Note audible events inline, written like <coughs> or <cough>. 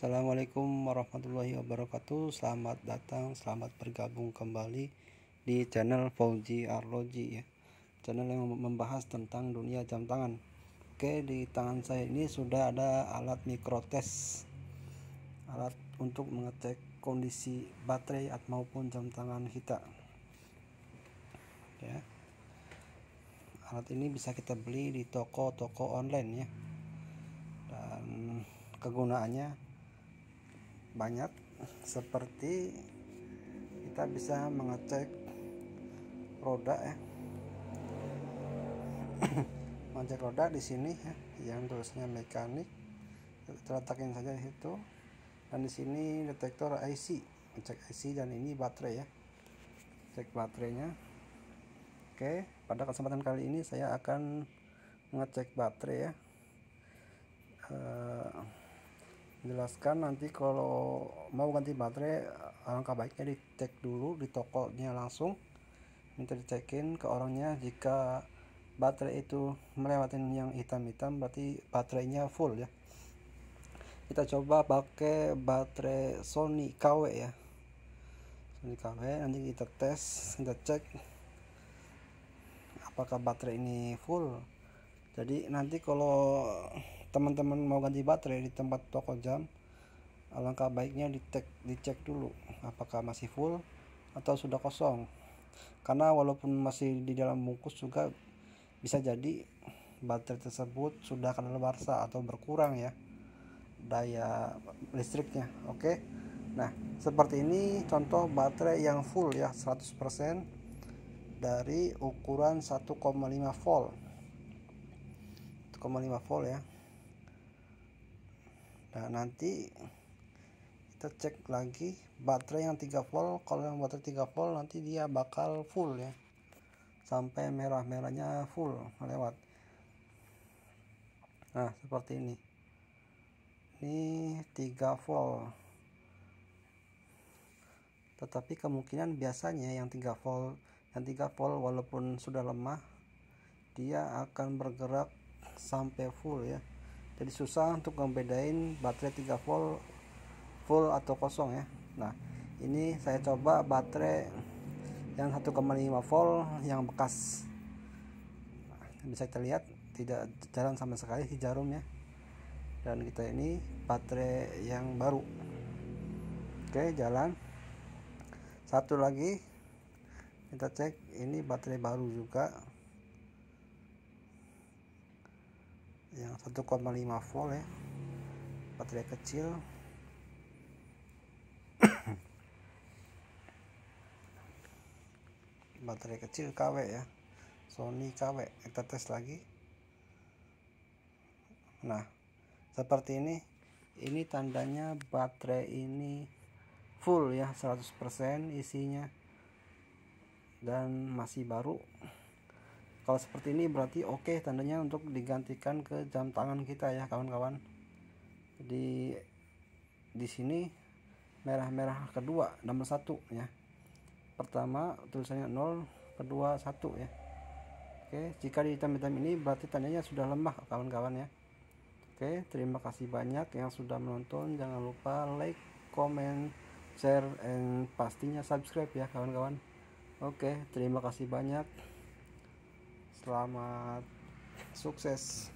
Assalamualaikum warahmatullahi wabarakatuh Selamat datang, selamat bergabung kembali di channel Fauji Arloji ya Channel yang membahas tentang dunia jam tangan Oke di tangan saya ini sudah ada alat mikrotes Alat untuk mengecek kondisi baterai maupun jam tangan kita ya alat ini bisa kita beli di toko-toko online ya dan kegunaannya banyak seperti kita bisa mengecek roda ya <coughs> mengecek roda di sini ya, yang tulisnya mekanik kita saja di situ dan di sini detektor IC mengecek IC dan ini baterai ya cek baterainya oke pada kesempatan kali ini saya akan mengecek baterai ya eh, jelaskan nanti kalau mau ganti baterai alangkah baiknya dicek dulu di tokonya langsung minta dicekin ke orangnya jika baterai itu melewati yang hitam-hitam berarti baterainya full ya kita coba pakai baterai Sony KW ya Sony KW nanti kita tes kita cek apakah baterai ini full jadi nanti kalau teman-teman mau ganti baterai di tempat toko jam alangkah baiknya dicek, dicek dulu apakah masih full atau sudah kosong karena walaupun masih di dalam bungkus juga bisa jadi baterai tersebut sudah kadaluarsa atau berkurang ya daya listriknya oke Nah, seperti ini contoh baterai yang full ya 100% dari ukuran 1,5 volt. 1,5 volt ya nah nanti kita cek lagi baterai yang 3 volt kalau yang baterai 3 volt nanti dia bakal full ya sampai merah-merahnya full lewat nah seperti ini ini 3 volt tetapi kemungkinan biasanya yang 3 volt yang 3 volt walaupun sudah lemah dia akan bergerak sampai full ya jadi susah untuk membedain baterai 3 volt full atau kosong ya nah ini saya coba baterai yang 1,5 volt yang bekas nah, bisa kita lihat tidak jalan sama sekali si jarumnya dan kita ini baterai yang baru oke jalan satu lagi kita cek ini baterai baru juga yang 1,5 volt ya baterai kecil <coughs> baterai kecil KW ya Sony KW kita tes lagi nah seperti ini ini tandanya baterai ini full ya 100% isinya dan masih baru kalau seperti ini berarti oke okay, tandanya untuk digantikan ke jam tangan kita ya kawan-kawan di di sini merah-merah kedua nomor satu ya pertama tulisannya 0 kedua satu ya Oke jika di hitam-hitam ini berarti tandanya sudah lemah kawan-kawan ya Oke terima kasih banyak yang sudah menonton jangan lupa like comment share and pastinya subscribe ya kawan-kawan Oke terima kasih banyak selamat sukses